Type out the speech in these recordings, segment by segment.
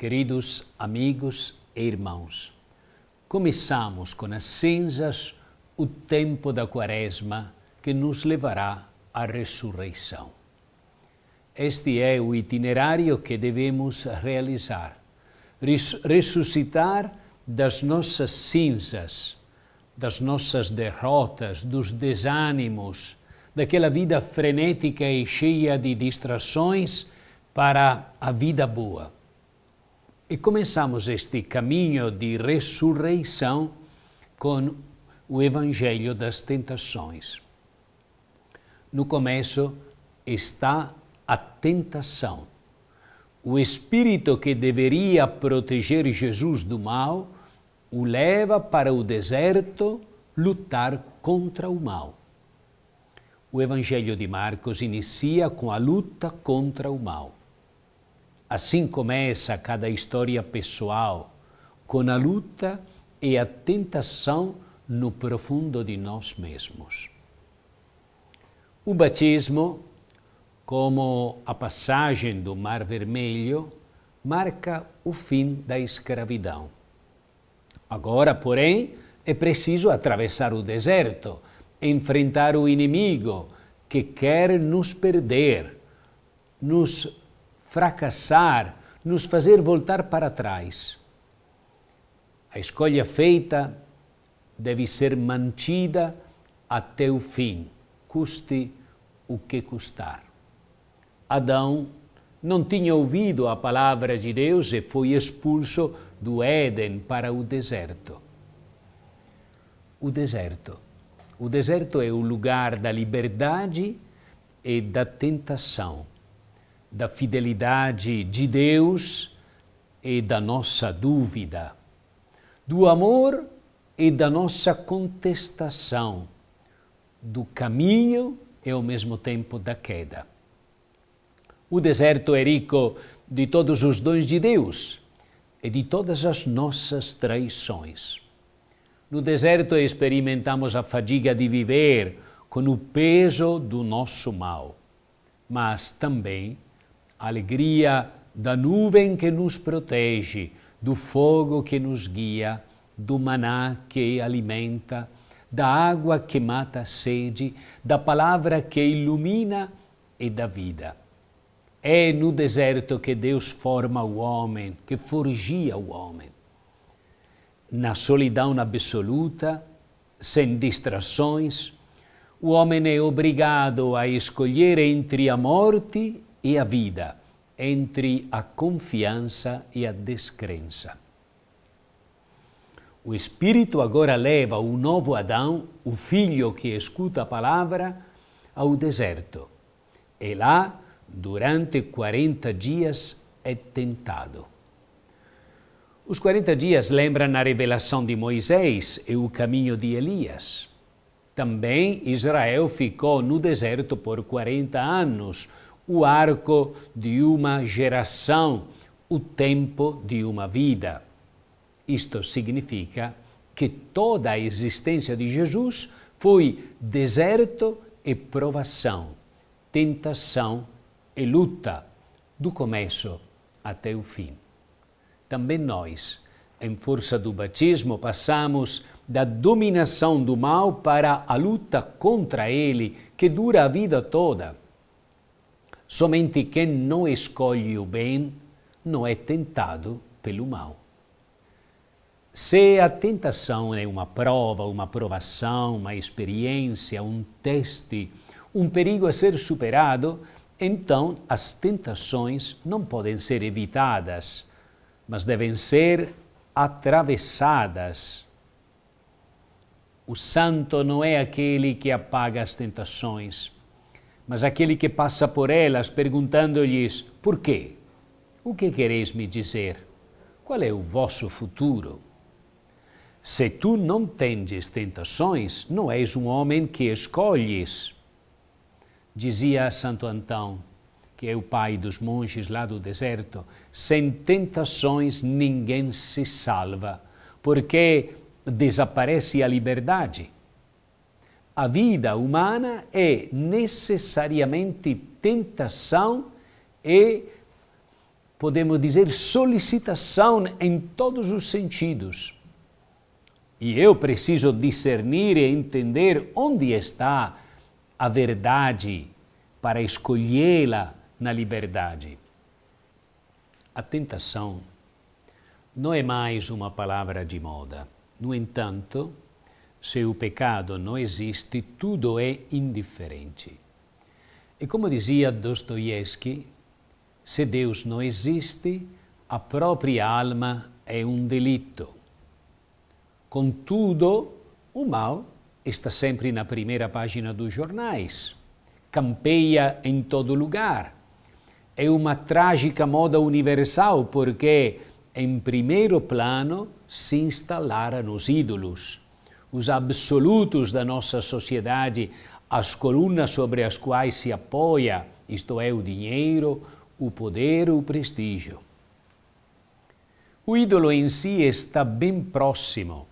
Queridos amigos e irmãos, começamos com as cinzas o tempo da Quaresma que nos levará à ressurreição. Este é o itinerário que devemos realizar, ressuscitar das nossas cinzas, das nossas derrotas, dos desânimos, daquela vida frenética e cheia de distrações para a vida boa e começamos este caminho de ressurreição com o Evangelho das Tentações. No começo está a tentação. O espírito que deveria proteger Jesus do mal o leva para o deserto lutar contra o mal. O Evangelho de Marcos inicia com a luta contra o mal. Assim começa cada história pessoal, com a luta e a tentação no profundo de nós mesmos. O batismo, como a passagem do Mar Vermelho, marca o fim da escravidão. Agora, porém, é preciso atravessar o deserto, enfrentar o inimigo que quer nos perder, nos fracassar, nos fazer voltar para trás. A escolha feita deve ser mantida até o fim, custe o que custar. Adão não tinha ouvido a palavra de Deus e foi expulso do Éden para o deserto. O deserto. O deserto é o lugar da liberdade e da tentação da fidelidade de Deus e da nossa dúvida, do amor e da nossa contestação, do caminho e ao mesmo tempo da queda. O deserto é rico de todos os dons de Deus e de todas as nossas traições. No deserto experimentamos a fadiga de viver com o peso do nosso mal, mas também alegria da nuvem que nos protege, do fogo que nos guia, do maná que alimenta, da água que mata a sede, da palavra que ilumina e da vida. É no deserto que Deus forma o homem, que forgia o homem. Na solidão absoluta, sem distrações, o homem é obrigado a escolher entre a morte e a vida, entre a confiança e a descrença. O Espírito agora leva o novo Adão, o filho que escuta a palavra, ao deserto. E lá, durante 40 dias, é tentado. Os 40 dias lembram a revelação de Moisés e o caminho de Elias. Também Israel ficou no deserto por 40 anos, o arco de uma geração, o tempo de uma vida. Isto significa que toda a existência de Jesus foi deserto e provação, tentação e luta, do começo até o fim. Também nós, em força do batismo, passamos da dominação do mal para a luta contra ele, que dura a vida toda. Somente quem não escolhe o bem não é tentado pelo mal. Se a tentação é uma prova, uma provação, uma experiência, um teste, um perigo a ser superado, então as tentações não podem ser evitadas, mas devem ser atravessadas. O santo não é aquele que apaga as tentações, mas aquele que passa por elas, perguntando-lhes: Por quê? O que quereis me dizer? Qual é o vosso futuro? Se tu não tendes tentações, não és um homem que escolhes. Dizia Santo Antão, que é o pai dos monges lá do deserto: sem tentações ninguém se salva, porque desaparece a liberdade. A vida humana é necessariamente tentação e, podemos dizer, solicitação em todos os sentidos. E eu preciso discernir e entender onde está a verdade para escolhê-la na liberdade. A tentação não é mais uma palavra de moda. No entanto, se o pecado não existe, tudo é indiferente. E como dizia Dostoiévski, se Deus não existe, a própria alma é um delito. Contudo, o mal está sempre na primeira página dos jornais, campeia em todo lugar. É uma trágica moda universal porque, em primeiro plano, se instalaram os ídolos os absolutos da nossa sociedade, as colunas sobre as quais se apoia, isto é, o dinheiro, o poder, o prestígio. O ídolo em si está bem próximo,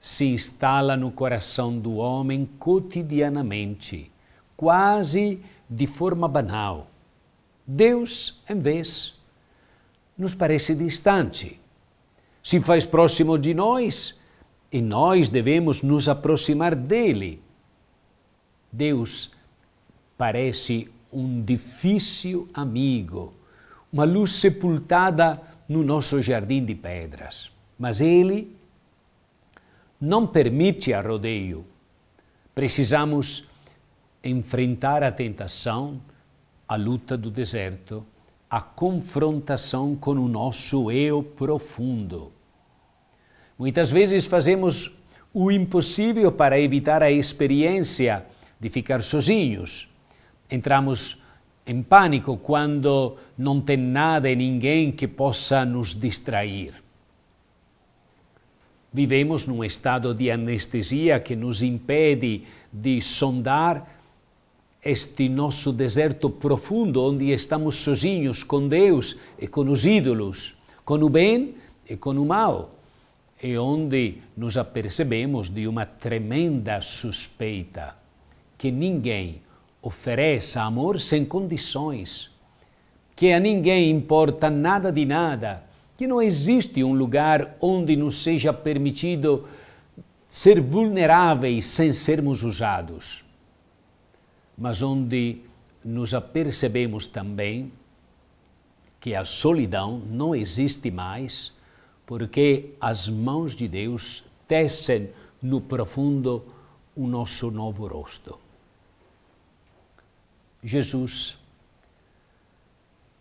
se instala no coração do homem cotidianamente, quase de forma banal. Deus, em vez, nos parece distante, se faz próximo de nós e nós devemos nos aproximar dele. Deus parece um difícil amigo, uma luz sepultada no nosso jardim de pedras, mas ele não permite a rodeio. Precisamos enfrentar a tentação, a luta do deserto, a confrontação com o nosso eu profundo. Muitas vezes fazemos o impossível para evitar a experiência de ficar sozinhos. Entramos em pânico quando não tem nada e ninguém que possa nos distrair. Vivemos num estado de anestesia que nos impede de sondar este nosso deserto profundo onde estamos sozinhos com Deus e com os ídolos, com o bem e com o mal e onde nos apercebemos de uma tremenda suspeita que ninguém ofereça amor sem condições, que a ninguém importa nada de nada, que não existe um lugar onde nos seja permitido ser vulneráveis sem sermos usados, mas onde nos apercebemos também que a solidão não existe mais porque as mãos de Deus tecem no profundo o nosso novo rosto. Jesus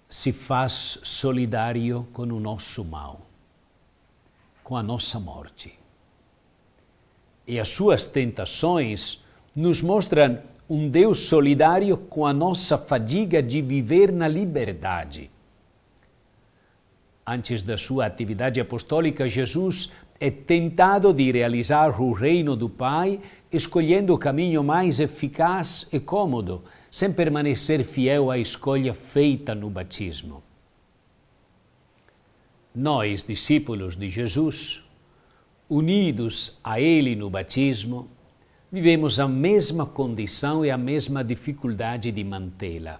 se faz solidário com o nosso mal, com a nossa morte. E as suas tentações nos mostram um Deus solidário com a nossa fadiga de viver na liberdade Antes da sua atividade apostólica, Jesus é tentado de realizar o reino do Pai escolhendo o caminho mais eficaz e cômodo, sem permanecer fiel à escolha feita no batismo. Nós, discípulos de Jesus, unidos a Ele no batismo, vivemos a mesma condição e a mesma dificuldade de mantê-la.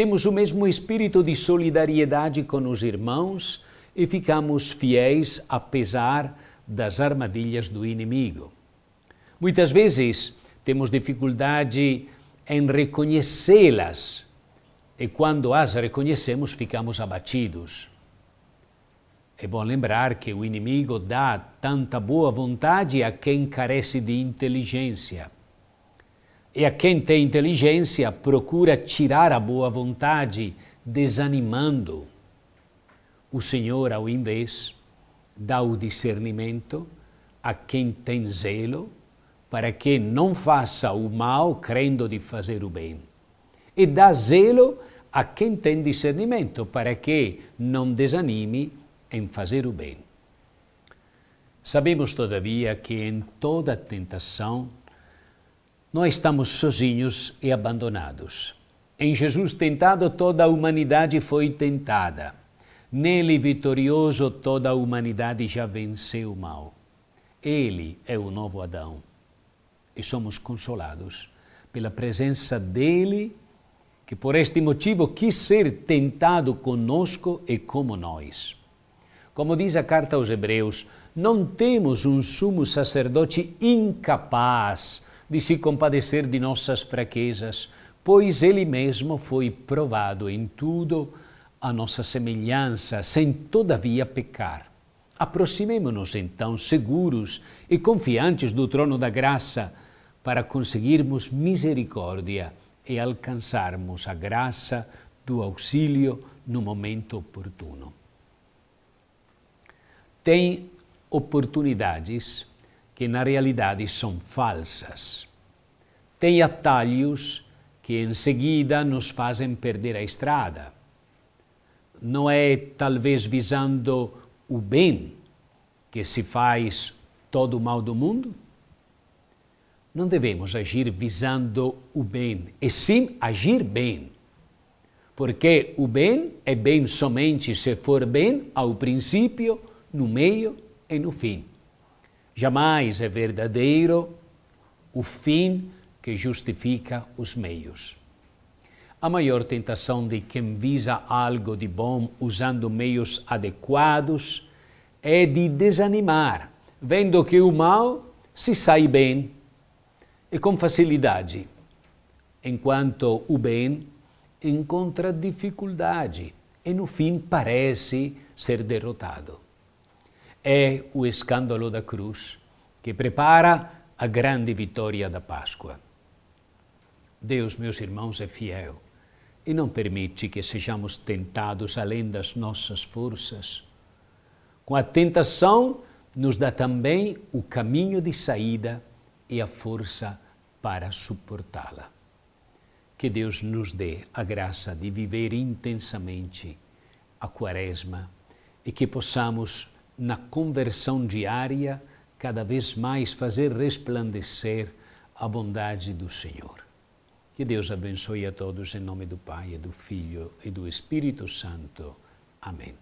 Temos o mesmo espírito de solidariedade com os irmãos e ficamos fiéis apesar das armadilhas do inimigo. Muitas vezes temos dificuldade em reconhecê-las e quando as reconhecemos ficamos abatidos. É bom lembrar que o inimigo dá tanta boa vontade a quem carece de inteligência. E a quem tem inteligência procura tirar a boa vontade, desanimando. O Senhor, ao invés, dá o discernimento a quem tem zelo, para que não faça o mal crendo de fazer o bem. E dá zelo a quem tem discernimento, para que não desanime em fazer o bem. Sabemos, todavia, que em toda tentação nós estamos sozinhos e abandonados. Em Jesus tentado, toda a humanidade foi tentada. Nele vitorioso, toda a humanidade já venceu o mal. Ele é o novo Adão. E somos consolados pela presença dele, que por este motivo quis ser tentado conosco e como nós. Como diz a carta aos Hebreus, não temos um sumo sacerdote incapaz de se compadecer de nossas fraquezas, pois Ele mesmo foi provado em tudo a nossa semelhança, sem todavia pecar. Aproximemo-nos então seguros e confiantes do trono da graça, para conseguirmos misericórdia e alcançarmos a graça do auxílio no momento oportuno. Tem oportunidades que na realidade são falsas. Tem atalhos que em seguida nos fazem perder a estrada. Não é talvez visando o bem que se faz todo o mal do mundo? Não devemos agir visando o bem, e sim agir bem. Porque o bem é bem somente se for bem ao princípio, no meio e no fim. Jamais é verdadeiro o fim que justifica os meios. A maior tentação de quem visa algo de bom usando meios adequados é de desanimar, vendo que o mal se sai bem e com facilidade, enquanto o bem encontra dificuldade e no fim parece ser derrotado é o escândalo da cruz, que prepara a grande vitória da Páscoa. Deus, meus irmãos, é fiel e não permite que sejamos tentados além das nossas forças. Com a tentação, nos dá também o caminho de saída e a força para suportá-la. Que Deus nos dê a graça de viver intensamente a Quaresma e que possamos na conversão diária, cada vez mais fazer resplandecer a bondade do Senhor. Que Deus abençoe a todos em nome do Pai, e do Filho e do Espírito Santo. Amém.